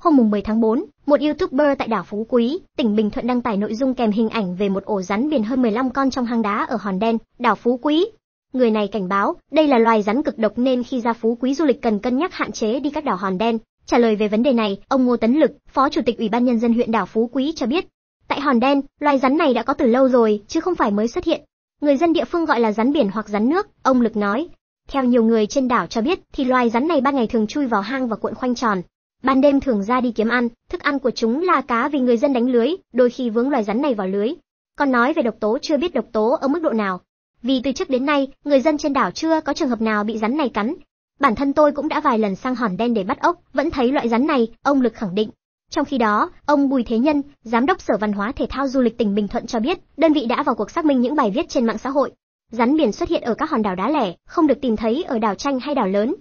Hôm 10 tháng 4, một YouTuber tại đảo Phú Quý, tỉnh Bình Thuận đăng tải nội dung kèm hình ảnh về một ổ rắn biển hơn 15 con trong hang đá ở Hòn Đen, đảo Phú Quý. Người này cảnh báo, đây là loài rắn cực độc nên khi ra Phú Quý du lịch cần cân nhắc hạn chế đi các đảo Hòn Đen. Trả lời về vấn đề này, ông Ngô Tấn Lực, Phó Chủ tịch Ủy ban Nhân dân huyện đảo Phú Quý cho biết, tại Hòn Đen, loài rắn này đã có từ lâu rồi, chứ không phải mới xuất hiện. Người dân địa phương gọi là rắn biển hoặc rắn nước, ông Lực nói. Theo nhiều người trên đảo cho biết, thì loài rắn này ban ngày thường chui vào hang và cuộn khoanh tròn, Ban đêm thường ra đi kiếm ăn, thức ăn của chúng là cá vì người dân đánh lưới, đôi khi vướng loài rắn này vào lưới. Còn nói về độc tố chưa biết độc tố ở mức độ nào. Vì từ trước đến nay, người dân trên đảo chưa có trường hợp nào bị rắn này cắn. Bản thân tôi cũng đã vài lần sang hòn đen để bắt ốc, vẫn thấy loại rắn này, ông Lực khẳng định. Trong khi đó, ông Bùi Thế Nhân, Giám đốc Sở Văn hóa Thể thao Du lịch tỉnh Bình Thuận cho biết, đơn vị đã vào cuộc xác minh những bài viết trên mạng xã hội. Rắn biển xuất hiện ở các hòn đảo đá lẻ, không được tìm thấy ở đảo Tranh hay đảo lớn,